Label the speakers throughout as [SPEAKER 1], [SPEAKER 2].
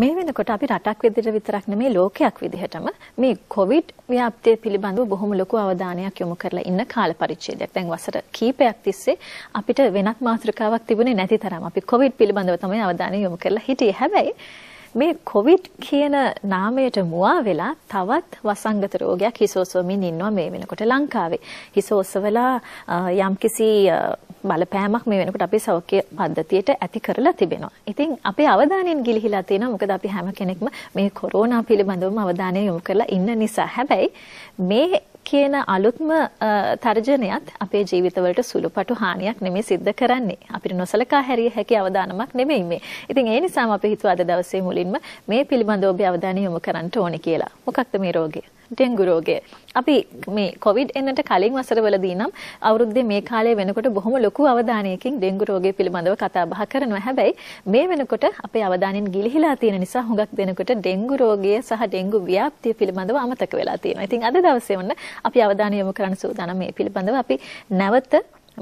[SPEAKER 1] මේ වෙනකොට අපි රටක් විදිහට විතරක් නෙමෙයි ලෝකයක් විදිහටම මේ කොවිඩ් ව්‍යාප්තිය පිළිබඳව බොහොම ලොකු අවධානයක් යොමු කරලා ඉන්න කාල පරිච්ඡේදයක්. දැන් වසර කීපයක් තිස්සේ අපිට වෙනත් මාතෘකාවක් තිබුණේ නැති තරම් අපි කොවිඩ් පිළිබඳව තමයි අවධානය යොමු කරලා හිටියේ. හැබැයි මේ කොවිඩ් කියන නාමයට මුවා වෙලා තවත් වසංගත රෝගයක් හිසෝසවමින් ඉන්නවා මේ වෙනකොට ලංකාවේ. හිසෝසවලා යම්කිසි බලපෑමක් මේ වෙනකොට අපේ සෞඛ්‍ය පද්ධතියට ඇති කරලා තිබෙනවා. ඉතින් අපේ අවධානයෙන් ගිලිහිලා තියෙනවා. මොකද අපි හැම කෙනෙක්ම මේ කොරෝනා පිළිබඳවම අවධානය යොමු කරලා ඉන්න නිසා. හැබැයි මේ කියන අලුත්ම තර්ජනයත් අපේ ජීවිතවලට සුළුපටු හානියක් නෙමේ සිද්ධ කරන්නේ. අපිට නොසලකා හැරිය හැකි අවදානමක් නෙමෙයි මේ. ඉතින් ඒ නිසාම අපි හිතුවා අද දවසේ මුලින්ම මේ පිළිබඳව ඔබේ අවධානය යොමු කරන්න ඕනේ කියලා. මොකක්ද මේ රෝගය? ඩෙන්ගු රෝගය. අපි මේ කොවිඩ් එන්නට කලින් වසරවලදී නම් අවුරුද්දේ මේ කාලය වෙනකොට බොහොම ලොකු අවධානයකින් ඩෙන්ගු රෝගය පිළිබඳව කතා බහ කරනවා. හැබැයි මේ වෙනකොට අපේ අවධානයෙන් ගිලිහිලා තියෙන නිසා හුඟක් දෙනකොට ඩෙන්ගු රෝගය සහ ඩෙන්ගු ව්‍යාප්තිය පිළිබඳව අමතක වෙලා තියෙනවා. ඉතින් අද දවසේ ඔන්න අපි අවධානය යොමු කරන්න සූදානම් මේ පිළිබඳව අපි නැවත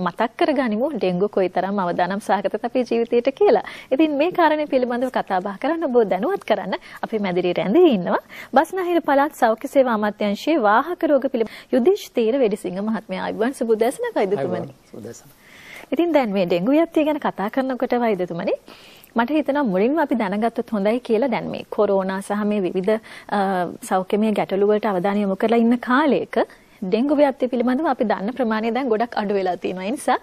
[SPEAKER 1] මතක් කරගනිමු ඩෙන්ගු කොයිතරම් අවදානම් සහගතද අපේ ජීවිතයට කියලා. ඉතින් මේ කාරණේ පිළිබඳව කතා බහ කරන්න ඔබ දැනුවත් කරන්න අපි මැදිරිය රැඳී ඉන්නවා. බස්නාහිර පළාත් සෞඛ්‍ය සේවා අමාත්‍යාංශයේ වාහක රෝග පිළිබඳ යුදීෂ් තීර වෙඩිසිංහ මහත්මයා අයිබන් සුබදැසන වෛද්‍යතුමනි. ඉතින් දැන් මේ ඩෙන්ගු යත්තිය ගැන කතා කරනකොට වෛද්‍යතුමනි මට හිතනවා මුලින්ම අපි දැනගත්තොත් හොඳයි කියලා දැන් මේ කොරෝනා සහ මේ විවිධ සෞඛ්‍යමය ගැටලු වලට අවධානය යොමු කරලා ඉන්න කාලයක ඩෙංගු ව්‍යාප්තිය පිළිබඳව අපි දන්න ප්‍රමාණය දැන් ගොඩක් අඩු වෙලා තියෙනවා. ඒ නිසා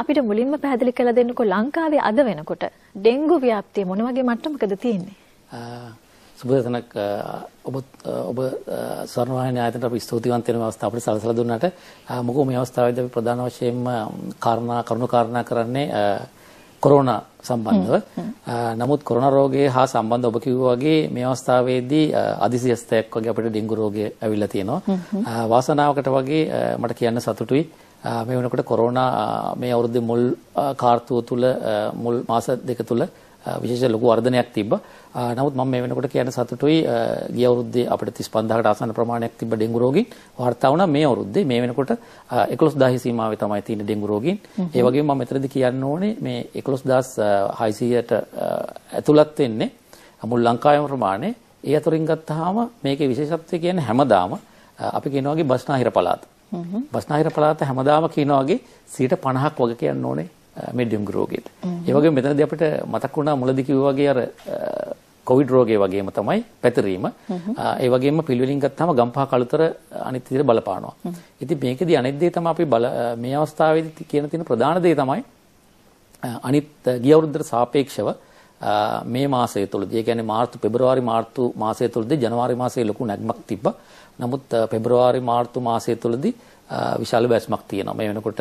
[SPEAKER 1] අපිට මුලින්ම පැහැදිලි කරලා දෙන්නකෝ ලංකාවේ අද වෙනකොට ඩෙංගු ව්‍යාප්තිය මොන වගේ මට්ටමකද තියෙන්නේ?
[SPEAKER 2] සුබදනක් ඔබ ඔබ ස්වර්ණවාහිනී ආයතනයට අපි ස්තුතිවන්ත වෙන අවස්ථාව අපිට සලසලා දුන්නාට මොකෝ මේ අවස්ථාවේදී අපි ප්‍රධාන වශයෙන්ම කාරණා කරුණු කාරණා කරන්නේ කොරෝනා සම්බන්ධව නමුත් කොරෝනා රෝගය හා සම්බන්ධ ඔබ කිව්වා වගේ මේ අවස්ථාවේදී අදිසියස්තයක් වගේ අපිට ඩෙන්ගු රෝගය ඇවිල්ලා තියෙනවා වාසනාවකට වගේ මට කියන්න සතුටුයි මේ වෙනකොට කොරෝනා මේ අවුරුද්දේ මුල් කාර්තුව තුල මුල් මාස දෙක තුල විශේෂ ලොකු වර්ධනයක් තිබ්බා නමුත් මම මේ වෙනකොට කියන්න සතුටුයි ගිය අවුරුද්දේ අපිට 35000කට ආසන්න ප්‍රමාණයක් තිබ්බ ඩෙංගු රෝගීන් වාර්තා වුණා මේ අවුරුද්දේ මේ වෙනකොට 11000 සීමාවේ තමයි තියෙන ඩෙංගු රෝගීන්. ඒ වගේම මම මෙතනදී කියන්න ඕනේ මේ 11600ට ඇතුළත් වෙන්නේ මුල් ලංකාවේ ප්‍රමාණය. ඒ අතරින් ගත්තාම මේකේ විශේෂත්වය කියන්නේ හැමදාම අපි කියනවා වගේ බස්නාහිර පළාත. බස්නාහිර පළාත හැමදාම කියනවා වගේ 50ක් වගේ කියන්න ඕනේ මේ ඩෙංගු රෝගෙට. ඒ වගේම මෙතනදී අපිට මතක් වුණා මුලදී කිව්වා වගේ අර කොවිඩ් රෝගය වගේම තමයි පැතිරීම. ඒ වගේම පිළිවෙලින් ගත්තාම ගම්පහ කළුතර අනිත් විදිහට බලපානවා. ඉතින් මේකෙදි අනිත් දේ තමයි අපි බල මේ අවස්ථාවේදී කියන තියෙන ප්‍රධාන දේ තමයි අනිත් ගිය අවුරුද්දට සාපේක්ෂව මේ මාසය තුළදී ඒ කියන්නේ මාර්තු පෙබරවාරි මාර්තු මාසය තුළදී ජනවාරි මාසයේ ලොකු නැග්මක් තිබ්බා. නමුත් පෙබරවාරි මාර්තු මාසය තුළදී විශාල බැස්මක් තියෙනවා. මේ වෙනකොට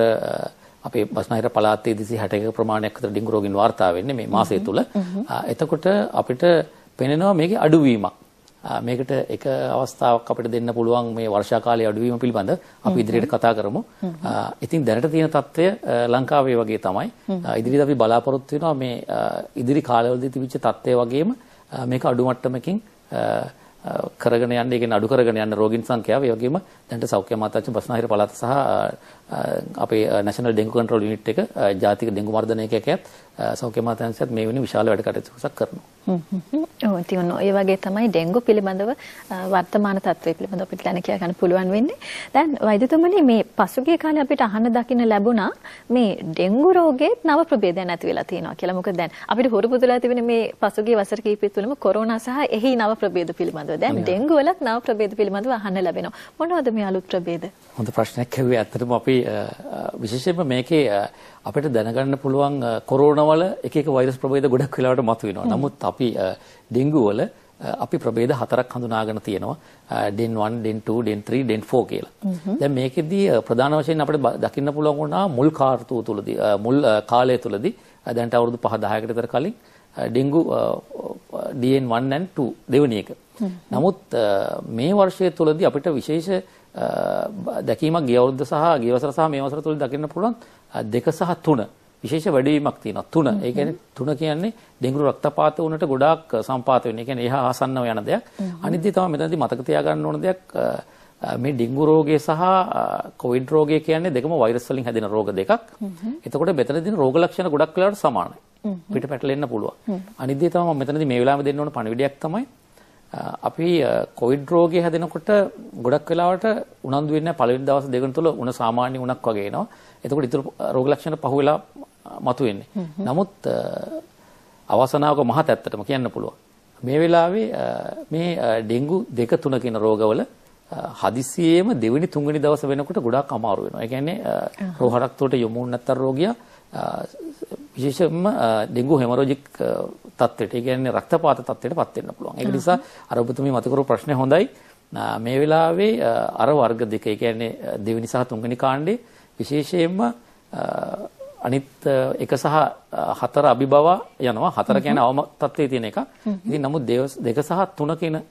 [SPEAKER 2] අපේ බස්නාහිර පළාතේ 261 ප්‍රමාණයක් අතර ඩෙංගු රෝගීන් වාර්තා වෙන්නේ මේ මාසය තුල. එතකොට අපිට පෙනෙනවා මේකේ අඩුවීමක්. මේකට එක අවස්ථාවක් අපිට දෙන්න පුළුවන් මේ වර්ෂා කාලයේ අඩුවීම පිළිබඳ අපි ඉදිරියට කතා කරමු. ඉතින් දැනට තියෙන తত্ত্বය ලංකාවේ වගේ තමයි. ඉදිරියට අපි බලාපොරොත්තු වෙනවා මේ ඉදිරි කාලවලදී තිබිච්ච తত্ত্বය වගේම මේක අඩු මට්ටමකින් කරගෙන යන්න ඒ කියන්නේ අඩු කරගෙන යන්න රෝගීන් සංඛ්‍යාව ඒ වගේම දැනට සෞඛ්‍ය අමාත්‍යාංශ බස්නාහිර පළාත සහ අපේ නැෂනල් ඩෙන්ගු කන්ට්‍රෝල් යුනිට් එක ජාතික ඩෙන්ගු මර්ධනය ඒකකයත් සෞඛ්‍ය මාතන්සියත් මේ වෙනි විශාල වැඩ කටයුතුක් කරනවා.
[SPEAKER 1] ඔව් ඉතින් ඔන්න ඒ වගේ තමයි ඩෙන්ගු පිළිබඳව වර්තමාන තත්ත්වය පිළිබඳව අපිට දැන කියා ගන්න පුළුවන් වෙන්නේ. දැන් වෛද්‍යතුමනි මේ පසුගිය කාලේ අපිට අහන්න දකින්න ලැබුණා මේ ඩෙන්ගු රෝගේ නව ප්‍රභේදයක් නැති වෙලා තියෙනවා කියලා. මොකද දැන් අපිට හුරු පුදුලා තිබෙන මේ පසුගිය වසර කිහිපය තුළම කොරෝනා සහ එහි නව ප්‍රභේද පිළිබඳව දැන් ඩෙන්ගු වලත් නව ප්‍රභේද පිළිබඳව අහන්න ලැබෙනවා. මොනවද මේ අලුත් ප්‍රභේද?
[SPEAKER 2] හොඳ ප්‍රශ්නයක් ඇහුවේ. ඇත්තටම අපි විශේෂයෙන්ම මේකේ අපිට දැනගන්න පුළුවන් කොරෝනාවල එක එක වෛරස් ප්‍රභේද ගොඩක් වෙලාවට මතුවෙනවා. නමුත් අපි ඩෙන්ගු වල අපි ප්‍රභේද හතරක් හඳුනාගෙන තියෙනවා. ඩෙන් 1, ඩෙන් 2, ඩෙන් 3, ඩෙන් 4 කියලා. දැන් මේකෙදී ප්‍රධාන වශයෙන් අපිට දකින්න පුළුවන් වුණා මුල් කාර්තුව තුලදී මුල් කාලය තුලදී දැන්ට අවුරුදු 5 10කට විතර කලින් ඩෙන්ගු ඩන් 1 and 2 දෙවනි එක. නමුත් මේ වර්ෂය තුලදී අපිට විශේෂ දැකීමක් ගිය අවුරුද්ද සහ ගිය වසර සහ මේ වසර තුල දකින්න පුළුවන් දෙක සහ තුන විශේෂ වැඩිවීමක් තියෙනවා තුන. ඒ කියන්නේ තුන කියන්නේ ඩෙන්ගු රක්තපාත වුණට ගොඩාක් සම්පාත වෙන. ඒ කියන්නේ එහා ආසන්නව යන දෙයක්. අනිත් දේ තමයි මෙතනදී මතක තියාගන්න ඕන දෙයක් මේ ඩෙන්ගු රෝගය සහ කොවිඩ් රෝගය කියන්නේ දෙකම වෛරස් වලින් හැදෙන රෝග දෙකක්. එතකොට මෙතනදී රෝග ලක්ෂණ ගොඩක් වෙලාවට සමානයි. පිට පැටලෙන්න පුළුවන්. අනිත් දේ තමයි මම මෙතනදී මේ වෙලාවෙම දෙන්න ඕන පණිවිඩයක් තමයි අපි කොවිඩ් රෝගේ හැදෙනකොට ගොඩක් වෙලාවට උනන්දු වෙන්නේ පළවෙනි දවස් දෙකන තුල උණ සාමාන්‍ය උණක් වගේ එනවා. එතකොට ඊතර රෝග ලක්ෂණ පහ වෙලා මතුවෙන්නේ. නමුත් අවසනාවක මහත් ඇත්තටම කියන්න පුළුවන්. මේ වෙලාවේ මේ ඩෙන්ගු දෙක තුන කියන රෝගවල හදිසියෙම දෙවෙනි තුන්වෙනි දවස වෙනකොට ගොඩාක් අමාරු වෙනවා. ඒ කියන්නේ රෝහලක් තුළට යොමු නැත්තර රෝගියා විශේෂයෙන්ම ඩෙන්ගු හෙමොරොජික් තත්ත්වයට, ඒ කියන්නේ රක්තපාත තත්ත්වයට පත් වෙන්න පුළුවන්. ඒක නිසා අර ඔබතුමී මත කරපු ප්‍රශ්නේ හොඳයි. මේ වෙලාවේ අර වර්ග දෙක, ඒ කියන්නේ දෙවෙනි සහ තුන්වෙනි කාණ්ඩේ විශේෂයෙන්ම අනිත් එක සහ හතර අභිභව යනවා. හතර කියන්නේ අවම තත්ත්වයේ තියෙන එක. ඉතින් නමුත් දෙක සහ තුන කියන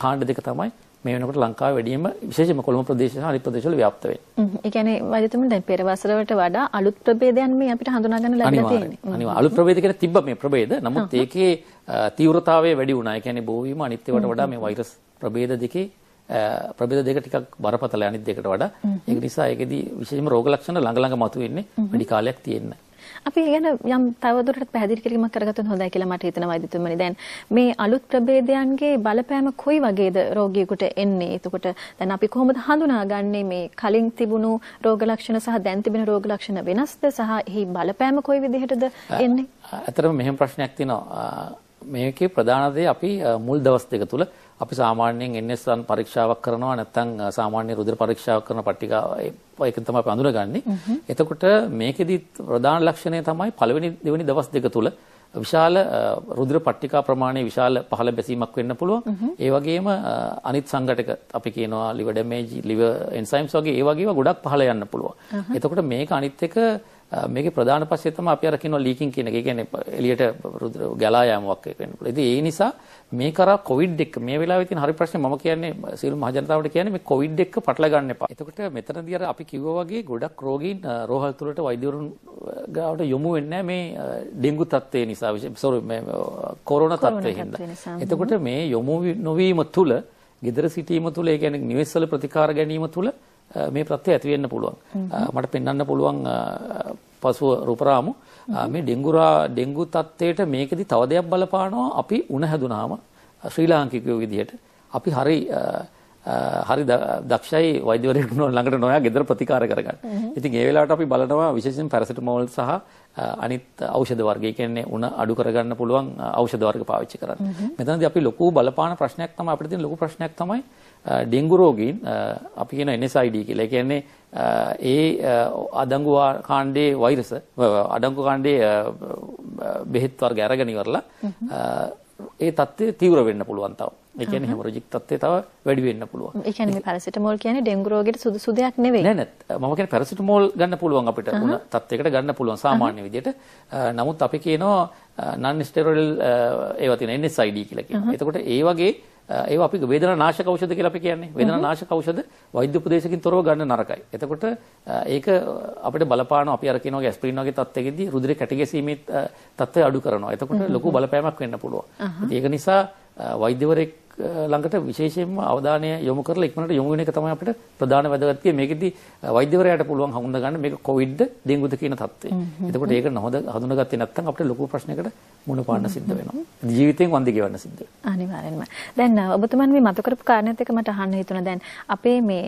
[SPEAKER 2] කාණ්ඩ දෙක තමයි මේ වෙනකොට ලංකාව වැඩිම විශේෂම කොළඹ ප්‍රදේශ සහ අනිත් ප්‍රදේශවල ව්‍යාප්ත
[SPEAKER 1] වෙන්නේ. ඒ කියන්නේ වෛද්‍යතුමනි දැන් පෙර වසරකට වඩා අලුත් ප්‍රභේදයන් මේ අපිට හඳුනා ගන්න ලැබිලා තියෙන්නේ. අනිවාර්යයෙන්ම අලුත් ප්‍රභේද
[SPEAKER 2] කියලා තිබ්බ මේ ප්‍රභේද. නමුත් ඒකේ තීව්‍රතාවය වැඩි වුණා. ඒ කියන්නේ බෝවීම අනිත් ඒවාට වඩා මේ වෛරස් ප්‍රභේද දෙකේ ප්‍රභේද දෙක ටිකක් බරපතලයි අනිත් දෙකට වඩා. ඒක නිසා ඒකෙදි විශේෂම රෝග ලක්ෂණ ළඟ ළඟ මතුවෙන්නේ වැඩි කාලයක් තියෙන්නේ.
[SPEAKER 1] අපි ගැන යම් තවදුරටත් පැහැදිලි කිරීමක් කරගත්තොත් හොඳයි කියලා මට හිතෙනවා ඉදිතුමනි. දැන් මේ අලුත් ප්‍රභේදයන්ගේ බලපෑම කොයි වගේද රෝගියෙකුට එන්නේ? එතකොට දැන් අපි කොහොමද හඳුනාගන්නේ මේ කලින් තිබුණු රෝග ලක්ෂණ සහ දැන් තිබෙන රෝග ලක්ෂණ වෙනස්ද සහ එහි බලපෑම කොයි විදිහටද එන්නේ?
[SPEAKER 2] අතරම මෙහෙම ප්‍රශ්නයක් තියෙනවා. මේකේ ප්‍රධාන දේ අපි මුල් දවස් දෙක තුල අපි සාමාන්‍යයෙන් NSN පරීක්ෂාවක් කරනවා නැත්නම් සාමාන්‍ය රුධිර පරීක්ෂාවක් කරන පට්ටිකාව ඒකෙන් තමයි අපි අඳුනගන්නේ. එතකොට මේකෙදි ප්‍රධාන ලක්ෂණය තමයි පළවෙනි දෙවෙනි දවස් දෙක තුල විශාල රුධිර පට්ටිකා ප්‍රමාණය විශාල පහළ බැසීමක් වෙන්න පුළුවන්. ඒ වගේම අනිත් සංඝටක අපි කියනවා liver damage, liver enzymes වගේ ඒ වගේවා ගොඩක් පහළ යන්න පුළුවන්. එතකොට මේක අනිත් එක මේකේ ප්‍රධාන පස්සේ තමයි අපි අර කියනවා ලීකින් කියන එක. ඒ කියන්නේ එළියට රුධිර ගලා යාමුවක් වෙන්න පුළුවන්. ඉතින් ඒ නිසා මේ කරා කොවිඩ් එක්ක මේ වෙලාවේ තියෙන හරි ප්‍රශ්නේ මම කියන්නේ සියලු මහජනතාවට කියන්නේ මේ කොවිඩ් එක්ක පටල ගන්න එපා. එතකොට මෙතනදී අර අපි කිව්වා වගේ ගොඩක් රෝගීන් රෝහල් තුලට වෛද්‍යවරුන් ගාවට යොමු වෙන්නේ මේ ඩෙන්ගු තත්ත්වය නිසා sorry මේ කොරෝනා තත්ත්වය හින්දා. එතකොට මේ යොමු නොවීම තුල gedara සිටීම තුල ඒ කියන්නේ නිවෙස්වල ප්‍රතිකාර ගැනීම තුල මේ ප්‍රත්‍ය ඇති වෙන්න පුළුවන්. මට පෙන්වන්න පුළුවන් පසුව රූපරාමු මේ ඩෙන්ගුරා ඩෙන්ගු තත්ත්වයට මේකෙදි තව දෙයක් බලපානවා අපි උණ හැදුනාම ශ්‍රී ලාංකිකයෝ විදිහට අපි හරි හරි දක්ෂයි වෛද්‍යවරයෙකු ළඟට නොයා ගෙදර ප්‍රතිකාර කරගන්න. ඉතින් ඒ වෙලාවට අපි බලනවා විශේෂයෙන් පැරසිටමෝල් සහ අනිත් ඖෂධ වර්ග. ඒ කියන්නේ උණ අඩු කරගන්න පුළුවන් ඖෂධ වර්ග පාවිච්චි කරන්න. මෙතනදී අපි ලොකු බලපාන ප්‍රශ්නයක් තමයි අපිට තියෙන ලොකු ප්‍රශ්නයක් තමයි ඩෙංගු රෝගීන් අපි කියන NSID කියලා. ඒ කියන්නේ ඒ අඩංගු කාණ්ඩේ වෛරස අඩංගු කාණ්ඩේ බෙහෙත් වර්ග අරගෙන ඉවරලා ඒ தත්ත්වය තීව්‍ර වෙන්න පුළුවන් තව. ඒ කියන්නේ හෙමොරොජික් තත්ත්වය තව වැඩි වෙන්න පුළුවන්.
[SPEAKER 1] ඒ කියන්නේ මේ පැරසිටමෝල් කියන්නේ ඩෙංගු රෝගෙට සුදුසු දෙයක් නෙවෙයි. නෑ නෑ
[SPEAKER 2] මම කියන්නේ පැරසිටමෝල් ගන්න පුළුවන් අපිට උන තත්ත්වයකට ගන්න පුළුවන් සාමාන්‍ය විදිහට. නමුත් අපි කියනවා නන් ස්ටෙරොයිඩල් ඒවා තියෙන NSAID කියලා කියනවා. එතකොට ඒ වගේ ඒව අපි වේදනා නාශක ඖෂධ කියලා අපි කියන්නේ. වේදනා නාශක ඖෂධ වෛද්‍ය උපදේශකින් තොරව ගන්න නරකයි. එතකොට ඒක අපිට බලපාන අපි අර කියන වගේ ඇස්පිරින් වගේ තත්ත්වයකදී රුධිරේ කැටි ගැසීමේ තත්ත්වය අඩු කරනවා. එතකොට ලොකු බලපෑමක් වෙන්න පුළුවන්. ඒක නිසා වෛද්‍යවරයෙක් ළඟට විශේෂයෙන්ම අවධානය යොමු කරලා ඉක්මනට යොමු වෙන එක තමයි අපිට ප්‍රධාන වැදගත්කම. මේකෙදි වෛද්‍යවරයාට පුළුවන් හඳුනා ගන්න මේක කොවිඩ්ද ඩෙන්ගුද කියන தත්ත්වය. එතකොට ඒක නොහොඳ හඳුනාගත්තේ නැත්නම් අපිට ලොකු ප්‍රශ්නයකට මුහුණ පාන්න සිද්ධ වෙනවා. ජීවිතයෙන් වන්දි ගෙවන්න සිද්ධ
[SPEAKER 1] වෙනවා. අනිවාර්යෙන්ම. දැන් ඔබතුමන් මේ මතක කරපු කාරණේත් එක මට අහන්න හිතුණා. දැන් අපේ මේ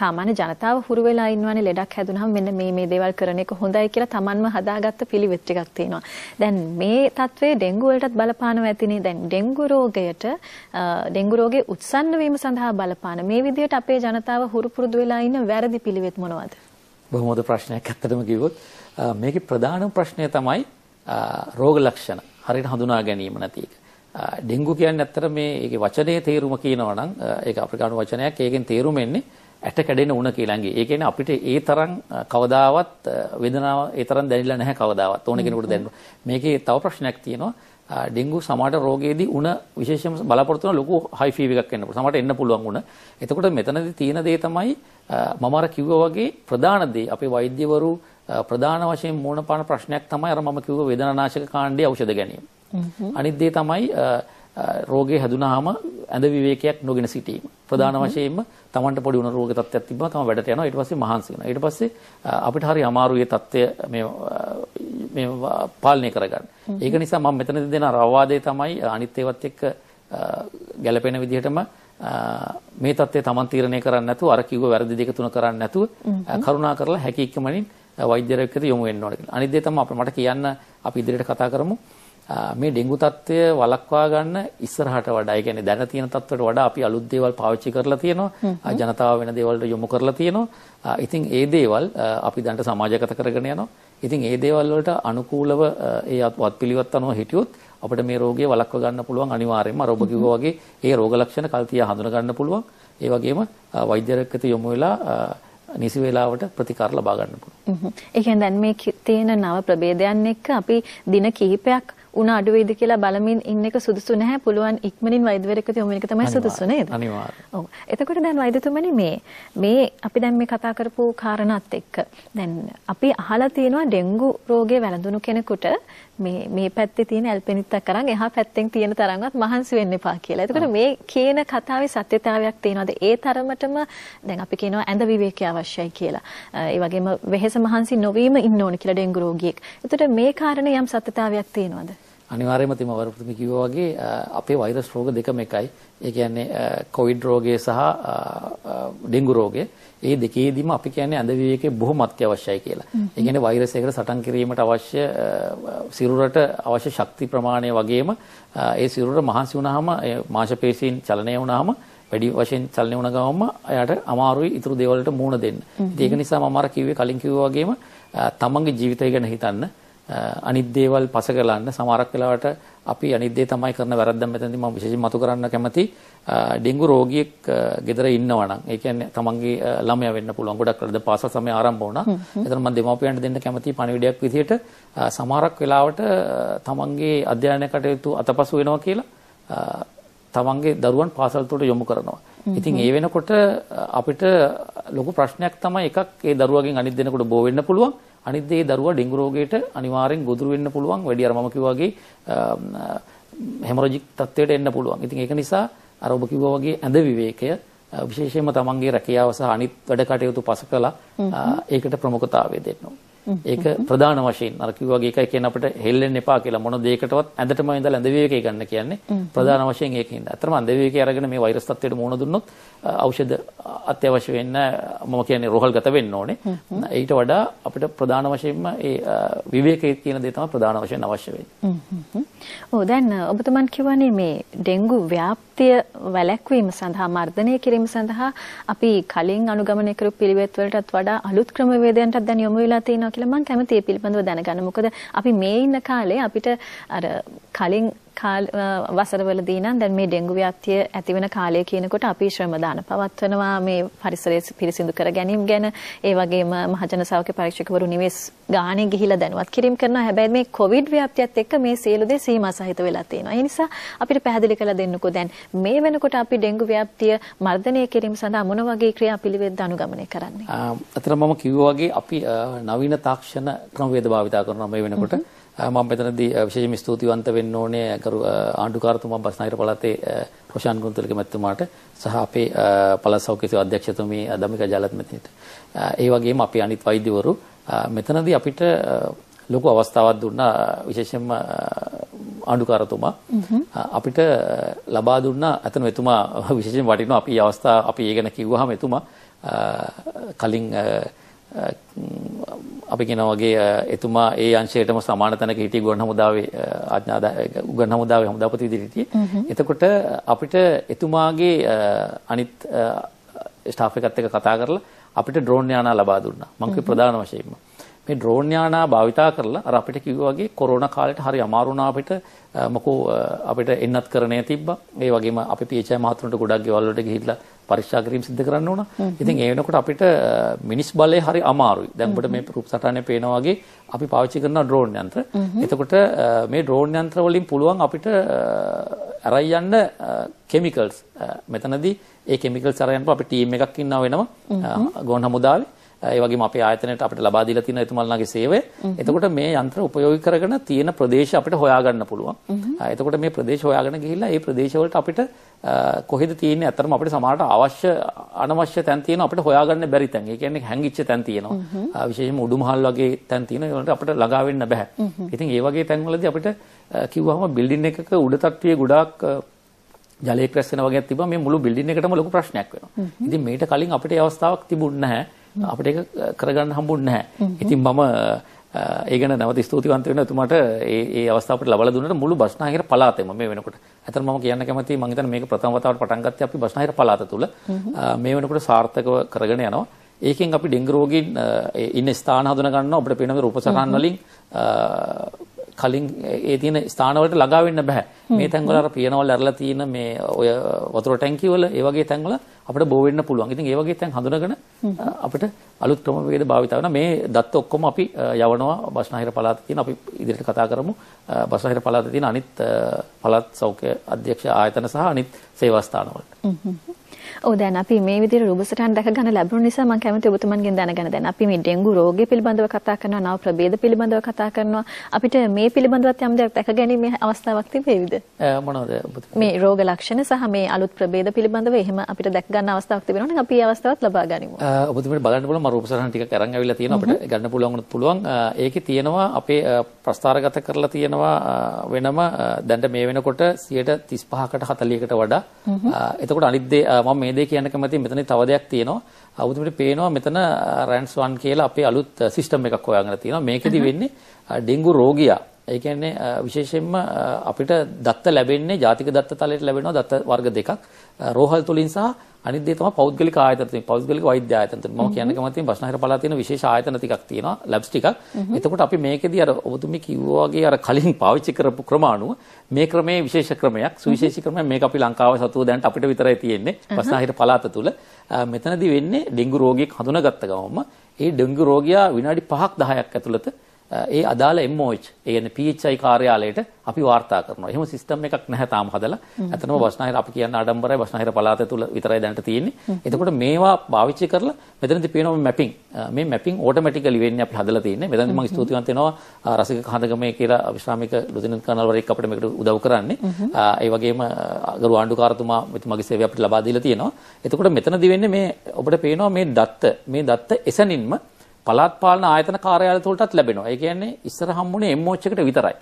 [SPEAKER 1] සාමාන්‍ය ජනතාව හුරු වෙලා ඉන්නවනේ ලෙඩක් හැදුනහම මෙන්න මේ මේ දේවල් කරන එක හොඳයි කියලා Tamanම හදාගත්ත පිළිවෙත් ටිකක් තියෙනවා. දැන් මේ తත්වයේ ඩෙන්ගු වලටත් බලපානවා ඇතිනේ. දැන් ඩෙන්ගු රෝගයට ඩෙන්ගු රෝගේ උත්සන්න වීම සඳහා බලපාන මේ විදිහට අපේ ජනතාව හුරු පුරුදු වෙලා ඉන්න වැරදි පිළිවෙත් මොනවද?
[SPEAKER 2] බොහොම හොඳ ප්‍රශ්නයක් ඇත්තටම කිව්වොත් මේකේ ප්‍රධානම ප්‍රශ්නය තමයි රෝග ලක්ෂණ හරියට හඳුනා ගැනීම නැති එක. ඩෙංගු කියන්නේ ඇත්තට මේ ඒකේ වචනේ තේරුම කියනවා නම් ඒක අප්‍රිකානු වචනයක් ඒකෙන් තේරුම එන්නේ ඇට කැඩෙන උණ කියලා ඇඟේ. ඒ කියන්නේ අපිට ඒ තරම් කවදාවත් වේදනාව ඒ තරම් දැනෙලා නැහැ කවදාවත්. ඕන කෙනෙකුට දැනෙනවා. මේකේ තව ප්‍රශ්නයක් තියෙනවා. ඩෙන්ගු සමහර රෝගයේදී උණ විශේෂයෙන්ම බලාපොරොත්තු වෙන ලොකු හයි ෆීවර් එකක් එන්න පුළුවන්. සමහරට එන්න පුළුවන් උණ. එතකොට මෙතනදී තියෙන දේ තමයි මම අර කිව්වා වගේ ප්‍රධාන දේ අපේ වෛද්‍යවරු ප්‍රධාන වශයෙන් මූණපාන ප්‍රශ්නයක් තමයි අර මම කිව්ව වේදනානාශක කාණ්ඩයේ ඖෂධ ගැනීම. අනිත් දේ තමයි රෝගේ හැදුනාම ඇඳ විවේකයක් නොගෙන සිටීම. ප්‍රධාන වශයෙන්ම Tamanට පොඩි උණ රෝග තත්ත්වයක් තිබ්බම තම වැඩට යනවා. ඊට පස්සේ මහන්සි වෙනවා. ඊට පස්සේ අපිට හරි අමාරුයේ තත්ත්වය මේ මේ පාලනය කරගන්න. ඒක නිසා මම මෙතනදී දෙන අවවාදය තමයි අනිත් ඒවත් එක්ක ගැළපෙන විදිහටම මේ தත්ත්වය Taman තීරණය කරන්නේ නැතුව අර කිව්ව වැරදි දෙක තුන කරන්නේ නැතුව කරුණා කරලා හැකි එක්කමනින් වෛද්‍යරයෙකුට යොමු වෙන්න ඕනේ කියලා. අනිත් දේ තමයි අපිට මට කියන්න අපි ඉදිරියට කතා කරමු. මේ ඩෙංගු තත්ත්වය වළක්වා ගන්න ඉස්සරහට වඩා, ඒ කියන්නේ දැන තියෙන තත්ත්වයට වඩා අපි අලුත් දේවල් පාවිච්චි කරලා තියෙනවා. ජනතාව වෙන දේවල්ට යොමු කරලා තියෙනවා. ඉතින් ඒ දේවල් අපි දැනට සමාජගත කරගෙන යනවා. ඉතින් ඒ දේවල් වලට අනුකූලව ඒ වත්පිළිවෙත් අනුව හිටියොත් අපිට මේ රෝගය වළක්ව ගන්න පුළුවන් අනිවාර්යයෙන්ම අර ඔබ කිව්වා වගේ ඒ රෝග ලක්ෂණ කල්තිය හඳුනා ගන්න පුළුවන්. ඒ වගේම වෛද්‍යරෙක්ට යොමු වෙලා නිසි වේලාවට ප්‍රතිකාර ලබා ගන්න
[SPEAKER 1] පුළුවන්. ඒ කියන්නේ දැන් මේ තියෙන නව ප්‍රභේදයන් එක්ක අපි දින කිහිපයක් උණ අඩු වෙයිද කියලා බලමින් ඉන්න එක සුදුසු නැහැ. පුළුවන් ඉක්මනින් වෛද්‍යවරයෙකුට යොමු වෙන එක තමයි සුදුසු නේද? අනිවාර්යයෙන්. ඔව්. එතකොට දැන් වෛද්‍යතුමනි මේ මේ අපි දැන් මේ කතා කරපු කාරණාත් එක්ක දැන් අපි අහලා තියෙනවා ඩෙන්ගු රෝගේ වැළඳුණු කෙනෙකුට මේ මේ පැත්තේ තියෙන ඇල්පෙනිත්තක් අරන් එහා පැත්තෙන් තියෙන තරම්වත් මහන්සි වෙන්න එපා කියලා. එතකොට මේ කියන කතාවේ සත්‍යතාවයක් තියෙනවද? ඒ තරමටම දැන් අපි කියනවා ඇඳ විවේකය අවශ්‍යයි කියලා. ඒ වගේම වෙහෙස මහන්සි නොවීම ඉන්න ඕන කියලා ඩෙන්ගු රෝගියෙක්. එතකොට මේ කාරණේ යම් සත්‍යතාවයක් තියෙනවද?
[SPEAKER 2] අනිවාර්යයෙන්ම තම වරපෘතිම කිව්වා වගේ අපේ වෛරස් රෝග දෙකම එකයි. ඒ කියන්නේ කොවිඩ් රෝගය සහ ඩෙන්ගු රෝගය. ඒ දෙකේදීම අපි කියන්නේ ඇඳ විවේකයේ බොහොම අත්‍යවශ්‍යයි කියලා. ඒ කියන්නේ වෛරස් එකකට සටන් කිරීමට අවශ්‍ය සිරුරට අවශ්‍ය ශක්ති ප්‍රමාණය වගේම ඒ සිරුර මහන්සි වුණාම මාංශපේශීන් චලනය වුණාම වැඩි වශයෙන් චලනය වුණ ගමන්ම එයාට අමාරුයි ඊතුරු දේවල් වලට මුහුණ දෙන්න. ඒක නිසා මම අර කිව්වේ කලින් කිව්වා වගේම තමන්ගේ ජීවිතය ගැන හිතන්න අනිත් දේවල් පස කරලන්න සමහරක් වෙලාවට අපි අනිත් දේ තමයි කරන වැරද්දක් මෙතනදී මම විශේෂයෙන් මතු කරන්න කැමති ඩෙන්ගු රෝගියෙක් ගෙදර ඉන්නවා නම් ඒ කියන්නේ තමන්ගේ ළමයා වෙන්න පුළුවන් ගොඩක් වෙලාද පාසල් සමය ආරම්භ වුණා. එතන මම දෙමාපියන්ට දෙන්න කැමති පණිවිඩයක් විදිහට සමහරක් වෙලාවට තමන්ගේ අධ්‍යයන කටයුතු අතපසු වෙනවා කියලා තමන්ගේ දරුවන් පාසල් තුළට යොමු කරනවා. ඉතින් ඒ වෙනකොට අපිට ලොකු ප්‍රශ්නයක් තමයි එකක් ඒ දරුවගෙන් අනිත් දෙනකොට බෝ වෙන්න පුළුවන්. අනිත් දේ දරුවා ඩෙංගු රෝගයට අනිවාර්යෙන් ගොදුරු වෙන්න පුළුවන් වැඩි අර මම කිව්වා වගේ හෙමොරොජික් තත්ත්වයට එන්න පුළුවන්. ඉතින් ඒක නිසා අර ඔබ කිව්වා වගේ ඇඳ විවේකය විශේෂයෙන්ම තමන්ගේ රැකියාව සහ අනිත් වැඩ කටයුතු පසු කළා ඒකට ප්‍රමුඛතාවය දෙන්න ඕනේ. ඒක ප්‍රධාන වශයෙන් අර කිව්වා වගේ එකයි කියන අපිට හෙල්ලෙන්න එපා කියලා මොන දෙයකටවත් ඇඳටම ඉඳලා ඇඳ විවේකේ ගන්න කියන්නේ ප්‍රධාන වශයෙන් ඒකින්ද. අතරම ඇඳ විවේකේ අරගෙන මේ වෛරස් තත්ත්වයට මුහුණ දුන්නොත් ඖෂධ අත්‍යවශ්‍ය වෙන්න මම කියන්නේ රෝහල්ගත වෙන්න ඕනේ. ඊට වඩා අපිට ප්‍රධාන වශයෙන්ම ඒ විවේකයේ කියන දේ තමයි ප්‍රධාන වශයෙන් අවශ්‍ය
[SPEAKER 1] වෙන්නේ. ඔව් දැන් ඔබතුමන් කියවනේ මේ ඩෙන්ගු ව්‍යාප්තිය වැළැක්වීම සඳහා මර්ධනය කිරීම සඳහා අපි කලින් අනුගමනය කරපු පිළිවෙත් වලටත් වඩා අලුත් ක්‍රමවේදයන්ටත් දැන් යොමු වෙලා තියෙනවා කියලා මම කැමතියි පිළිබඳව දැනගන්න. මොකද අපි මේ ඉන්න කාලේ අපිට අර කලින් කාල වසරවලදී නම් දැන් මේ ඩෙන්ගු ව්‍යාප්තිය ඇති වෙන කාලය කියනකොට අපි ශ්‍රම දාන පවත්වනවා මේ පරිසරය පිරිසිදු කර ගැනීම ගැන ඒ වගේම මහජන සෞඛ්‍ය පරීක්ෂකවරු නිවෙස් ගානේ ගිහිලා දැනුවත් කිරීම කරනවා හැබැයි මේ කොවිඩ් ව්‍යාප්තියත් එක්ක මේ සියලු දේ සීමා සහිත වෙලා තියෙනවා ඒ නිසා අපිට පැහැදිලි කරලා දෙන්නකෝ දැන් මේ වෙනකොට අපි ඩෙන්ගු ව්‍යාප්තිය මර්ධනය කිරීම සඳහා මොන වගේ ක්‍රියාපිළිවෙත් අනුගමනය කරන්නේ
[SPEAKER 2] අතන මම කිව්වා වගේ අපි නවීන තාක්ෂණ ක්‍රමවේද භාවිතා කරනවා මේ වෙනකොට මම මෙතනදී විශේෂයෙන් ස්තුතිවන්ත වෙන්න ඕනේ කරු ආණ්ඩුකාරතුමා බස්නාහිර පළාතේ රොෂාන් ගුන්තුලක මැතිතුමාට සහ අපේ පළාත් සෞඛ්‍ය සේවා අධ්‍යක්ෂතුමී දමිකා ජලත් මැතිතුමට. ඒ වගේම අපේ අනිත් වෛද්‍යවරු මෙතනදී අපිට ලොකු අවස්ථාවක් දුන්නා විශේෂයෙන්ම ආණ්ඩුකාරතුමා අපිට ලබා දුන්නා අතන එතුමා විශේෂයෙන් වටිනවා අපි අවස්ථාව අපි ඒ ගැන කිව්වහම එතුමා කලින් අපි කියන වගේ එතුමා ඒ අංශයටම සමාන තැනක හිටිය ගුවන් හමුදාවේ ආඥා ගුවන් හමුදාවේ හමුදාපති විදිහට හිටියේ. එතකොට අපිට එතුමාගේ අනිත් ස්ටාෆ් එකත් එක්ක කතා කරලා අපිට ඩ්‍රෝන් යානා ලබා දුන්නා. මං ප්‍රධාන වශයෙන්ම. මේ ඩ්‍රෝන් යානා භාවිතා කරලා අර අපිට කිව්වා වගේ කොරෝනා කාලේට හරි අමාරු වුණා අපිට මොකෝ අපිට එන්නත් කරණය තිබ්බා. ඒ වගේම අපි PHI මහතුරුන්ට ගොඩක් ගෙවල් වලට ගිහිල්ලා පරීක්ෂා කිරීම සිද්ධ කරන්න ඕන. ඉතින් ඒ වෙනකොට අපිට මිනිස් බලය හරි අමාරුයි. දැන් ඔබට මේ රූප සටහනේ පේනා වගේ අපි පාවිච්චි කරන ඩ්‍රෝන් යන්ත්‍ර. එතකොට මේ ඩ්‍රෝන් යන්ත්‍ර වලින් පුළුවන් අපිට අරයි යන්න කෙමිකල්ස්. මෙතනදී ඒ කෙමිකල්ස් අරයන්ප අපි ටීම් එකක් ඉන්නව වෙනවා. ගොන් හමුදාවේ. ඒ වගේම අපේ ආයතනයට අපිට ලබා දීලා තියෙන එතුමල්ලාගේ සේවය. එතකොට මේ යන්ත්‍ර උපයෝගී කරගෙන තියෙන ප්‍රදේශ අපිට හොයාගන්න පුළුවන්. එතකොට මේ ප්‍රදේශ හොයාගෙන ගිහිල්ලා ඒ ප්‍රදේශවලට අපිට කොහෙද තියෙන්නේ අතරම අපිට සමහරට අවශ්‍ය අනවශ්‍ය තැන් තියෙන අපිට හොයාගන්න බැරි තැන්. ඒ කියන්නේ හැංගිච්ච තැන් තියෙනවා. විශේෂයෙන්ම උඩුමහල් වගේ තැන් තියෙන ඒවලට අපිට ළඟා වෙන්න බෑ. ඉතින් ඒ වගේ තැන්වලදී අපිට කිව්වහම බිල්ඩින් එකක උඩ තට්ටුවේ ගොඩාක් ජලය ක්‍රැස් වෙනවා වගේ තිබ්බා මේ මුළු බිල්ඩින් එකටම ලොකු ප්‍රශ්නයක් වෙනවා. ඉතින් මේට කලින් අපිට ඒ අවස්ථාවක් තිබුණ නැහැ. අපිට ඒක කරගන්න හම්බුන්නේ නැහැ. ඉතින් මම ඒ ගැන නැවත ස්තුතිවන්ත වෙනවා එතුමාට ඒ ඒ අවස්ථාවට ලබා දුන්නට මුළු බස්නාහිර පළාතෙම මේ වෙනකොට. අතන මම කියන්න කැමතියි මම හිතන්නේ මේක ප්‍රථම වතාවට පටන් ගත්තේ අපි බස්නාහිර පළාත තුල. මේ වෙනකොට සාර්ථකව කරගෙන යනවා. ඒකෙන් අපි ඩෙන්ගු රෝගීන් ඉන්න ස්ථාන හඳුනා ගන්නවා අපිට පේන දේ උපසහන් වලින් කලින් ඒ තියෙන ස්ථානවලට ළඟා වෙන්න බෑ. මේ තැන්වල අර පියනවල ඇරලා තියෙන මේ ඔය වතුර ටැංකිය වල ඒ වගේ තැන්වල අපිට බෝ වෙන්න පුළුවන්. ඉතින් ඒ වගේ තැන් හඳුනගෙන අපිට අලුත් ක්‍රම වේද භාවිත වෙන මේ දත්ත ඔක්කොම අපි යවනවා බස්නාහිර පළාතේ තියෙන අපි ඉදිරියට කතා කරමු. බස්නාහිර පළාතේ තියෙන අනිත් පළාත් සෞඛ්‍ය අධ්‍යක්ෂ ආයතන සහ අනිත් සේවා ස්ථානවලට.
[SPEAKER 1] ඔව් දැන් අපි මේ විදිහට රූපසටහන් දැක ගන්න ලැබුණ නිසා මම කැමති ඔබතුමන්ගෙන් දැනගන්න දැන් අපි මේ ඩෙන්ගු රෝගය පිළිබඳව කතා කරනවා නව ප්‍රභේද පිළිබඳව කතා කරනවා අපිට මේ පිළිබඳවත් යම් දෙයක් දැක ගැනීමේ අවස්ථාවක් තිබේවිද
[SPEAKER 2] මොනවද
[SPEAKER 1] මේ රෝග ලක්ෂණ සහ මේ අලුත් ප්‍රභේද පිළිබඳව එහෙම අපිට දැක ගන්න අවස්ථාවක් තිබෙනවා නම් අපි මේ අවස්ථාවත් ලබා ගනිමු
[SPEAKER 2] ඔබතුමන්ට බලන්න පුළුවන් මම රූපසටහන් ටිකක් අරන් ආවිලා තියෙනවා අපිට ගන්න පුළුවන් උනත් පුළුවන් ඒකේ තියෙනවා අපේ ප්‍රස්ථාරගත කරලා තියෙනවා වෙනම දැන්ට මේ වෙනකොට 135කට 40කට වඩා එතකොට අනිත් දේ මම මේ දේ කියන්න කැමතියි මෙතන තව දෙයක් තියෙනවා. අවුතුමිට පේනවා මෙතන රැන්ස් 1 කියලා අපේ අලුත් සිස්ටම් uh, එකක් හොයාගෙන තියෙනවා. මේකෙදි වෙන්නේ uh, ඩෙන්ගු රෝගියා ඒ කියන්නේ විශේෂයෙන්ම අපිට දත්ත ලැබෙන්නේ ජාතික දත්ත තලයට ලැබෙනවා දත්ත වර්ග දෙකක්. රෝහල් තුලින් සහ අනිත් දේ තමයි පෞද්ගලික ආයතන තියෙන පෞද්ගලික වෛද්‍ය ආයතන තියෙන. මම කියන්න කැමති බස්නාහිර පළාත තියෙන විශේෂ ආයතන ටිකක් තියෙනවා ලැබ්ස් ටිකක්. එතකොට අපි මේකෙදී අර ඔබතුමී කිව්වා වගේ අර කලින් පාවිච්චි කරපු ක්‍රම අනුව මේ ක්‍රමයේ විශේෂ ක්‍රමයක් සුවිශේෂී ක්‍රමයක් මේක අපි ලංකාව සතුව දැනට අපිට විතරයි තියෙන්නේ. බස්නාහිර පළාත තුල මෙතනදී වෙන්නේ ඩෙන්ගු රෝගියෙක් හඳුනාගත්ත ගමන්ම ඒ ඩෙන්ගු රෝගියා විනාඩි 5ක් 10ක් ඇතුළත ඒ අදාළ MOH ඒ කියන්නේ PHI කාර්යාලයට අපි වාර්තා කරනවා. එහෙම සිස්ටම් එකක් නැහැ තාම හදලා. අතනම බස්නාහිර අපි කියන ආඩම්බරයි බස්නාහිර පළාත තුල විතරයි දැනට තියෙන්නේ. එතකොට මේවා පාවිච්චි කරලා මෙතනදී පේනවා මැපින්. මේ මැපින් ඕටෝමැටිකලි වෙන්නේ අපි හදලා තියෙන්නේ. මෙතනදී මම ස්තුතිවන්ත වෙනවා රසික කහඳගමේ කියලා විශ්‍රාමික ලුතිනන්ට් කනල්වරයෙක් අපිට මේකට උදව් කරන්නේ. ඒ වගේම ගරු ආණ්ඩුකාරතුමා මගේ සේවය අපිට ලබා දීලා තියෙනවා. එතකොට මෙතනදී වෙන්නේ මේ අපිට පේනවා මේ දත්ත මේ දත්ත එසනින්ම පළාත් පාලන ආයතන කාර්යාලය තුළටත් ලැබෙනවා. ඒ කියන්නේ ඉස්සර හම්බුනේ MOH එකට විතරයි.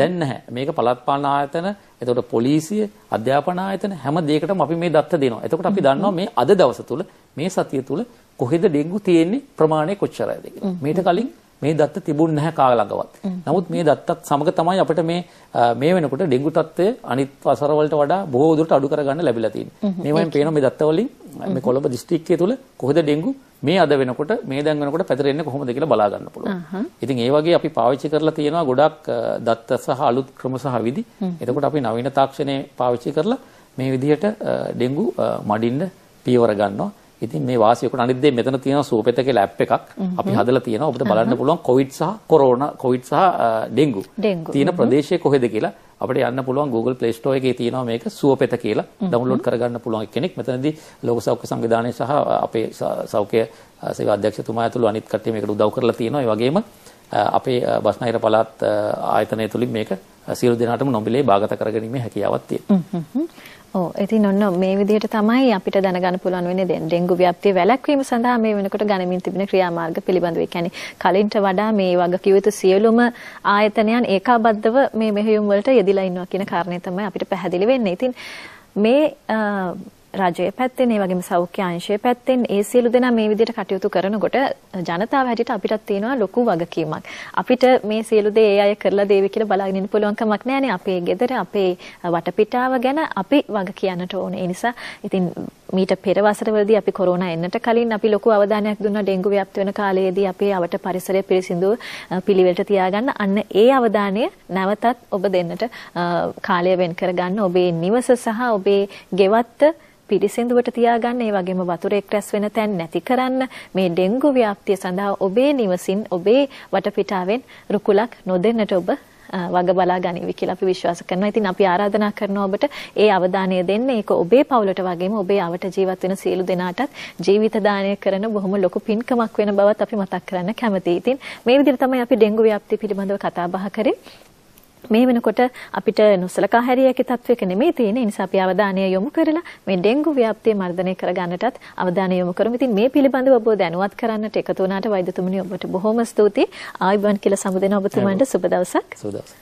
[SPEAKER 2] දැන් නැහැ. මේක පළාත් පාලන ආයතන, එතකොට පොලිසිය, අධ්‍යාපන ආයතන හැම දෙයකටම අපි මේ දත්ත දෙනවා. එතකොට අපි දන්නවා මේ අද දවස තුල, මේ සතිය තුල කොහෙද ඩෙන්ගු තියෙන්නේ, ප්‍රමාණය කොච්චරද කියලා. මේට කලින් මේ දත්ත තිබුණ නැහැ කාග ළඟවත්. නමුත් මේ දත්තත් සමග තමයි අපිට මේ මේ වෙනකොට ඩෙන්ගු තත්ත්වය අනිත් වසර වලට වඩා බොහෝ දුරට අඩු කරගන්න ලැබිලා තියෙනවා. මේ වයින් පේනවා මේ දත්ත වලින් මේ කොළඹ දිස්ත්‍රික්කය තුල කොහෙද ඩෙන්ගු මේ අද වෙනකොට මේ දැන් වෙනකොට පැතිරෙන්නේ කොහොමද කියලා බලා ගන්න පුළුවන්. ඉතින් ඒ වගේ අපි පාවිච්චි කරලා තියෙනවා ගොඩක් දත්ත සහ අලුත් ක්‍රම සහ විදි. එතකොට අපි නවීන තාක්ෂණය පාවිච්චි කරලා මේ විදිහට ඩෙන්ගු මඩින්න පියවර ගන්නවා. ඉතින් මේ වාසියකට අනිත් දේ මෙතන තියෙන සුවපෙතකේ ලැබ් එකක් අපි හදලා තියෙනවා. ඔබට බලන්න පුළුවන් කොවිඩ් සහ කොරෝනා කොවිඩ් සහ ඩෙන්ගු
[SPEAKER 1] තියෙන ප්‍රදේශය
[SPEAKER 2] කොහෙද කියලා අපිට යන්න පුළුවන් Google Play Store එකේ තියෙනවා මේක සුවපෙත කියලා ඩවුන්ලෝඩ් කරගන්න පුළුවන් කෙනෙක්. මෙතනදී ලෝක සෞඛ්‍ය සංවිධානය සහ අපේ සෞඛ්‍ය සේවා අධ්‍යක්ෂතුමා ඇතුළු අනිත් කට්ටිය මේකට උදව් කරලා තියෙනවා. ඒ වගේම අපේ බස්නාහිර පළාත් ආයතනය තුලින් මේක සියලු දෙනාටම නොමිලේ භාගත කරගැනීමේ හැකියාවක් තියෙනවා.
[SPEAKER 1] ඔව් ඉතින් ඔන්න මේ විදිහට තමයි අපිට දැනගන්න පුළුවන් වෙන්නේ දැන් ඩෙන්ගු ව්‍යාප්තිය වැළැක්වීම සඳහා මේ වෙනකොට ගනිමින් තිබෙන ක්‍රියාමාර්ග පිළිබඳව. ඒ කියන්නේ කලින්ට වඩා මේ වගේ කිවිත සියලුම ආයතනයන් ඒකාබද්ධව මේ මෙහෙයුම් වලට යෙදිලා ඉන්නවා කියන කාරණේ තමයි අපිට පැහැදිලි වෙන්නේ. ඉතින් මේ රජයේ පැත්තෙන් ඒ වගේම සෞඛ්‍ය අංශයේ පැත්තෙන් ඒ සියලු දෙනා මේ විදිහට කටයුතු කරනකොට ජනතාව හැටියට අපිටත් තියෙනවා ලොකු වගකීමක්. අපිට මේ සියලු දේ ඒ අය කරලා දේවි කියලා බලාගෙන ඉන්න පුළුවන් කමක් නැහැනේ. අපේ ගෙදර, අපේ වටපිටාව ගැන අපි වග කියන්නට ඕනේ. ඒ නිසා ඉතින් මීට පෙර වසරවලදී අපි කොරෝනා එන්නට කලින් අපි ලොකු අවධානයක් දුන්නා ඩෙන්ගු ව්‍යාප්ති වෙන කාලයේදී අපේ අවට පරිසරය පිරිසිදු පිළිවෙලට තියාගන්න. අන්න ඒ අවධානය නැවතත් ඔබ දෙන්නට කාලය වෙන් කරගන්න ඔබේ නිවස සහ ඔබේ ගෙවත්ත පිරිසිදුවට තියාගන්න ඒ වගේම වතුරෙක් රැස් වෙන තැන් නැති කරන්න මේ ඩෙන්ගු ව්‍යාප්තිය සඳහා ඔබේ නිවසින් ඔබේ වටපිටාවෙන් රුකුලක් නොදෙන්නට ඔබ වග බලා ගනිවි කියලා අපි විශ්වාස කරනවා. ඉතින් අපි ආරාධනා කරනවා ඔබට ඒ අවධානය දෙන්න. ඒක ඔබේ පවුලට වගේම ඔබේ අවට ජීවත් වෙන සියලු දෙනාටත් ජීවිත දානය කරන බොහොම ලොකු පින්කමක් වෙන බවත් අපි මතක් කරන්න කැමතියි. ඉතින් මේ විදිහට තමයි අපි ඩෙන්ගු ව්‍යාප්තිය පිළිබඳව කතා බහ කරේ. මේ වෙනකොට අපිට නොසලකා හැරිය හැකි තත්වයක නෙමෙයි තියෙන්නේ. ඒ නිසා අපි අවධානය යොමු කරලා මේ ඩෙන්ගු ව්‍යාප්තිය මර්ධනය කරගන්නටත් අවධානය යොමු කරමු. ඉතින් මේ පිළිබඳව ඔබ දැනුවත් කරන්නට එකතු වුණාට වෛද්‍යතුමනි ඔබට බොහොම ස්තුතියි. ආයිබන් කියලා සමුදෙන ඔබතුමන්ට සුබ දවසක්. සුබ දවසක්.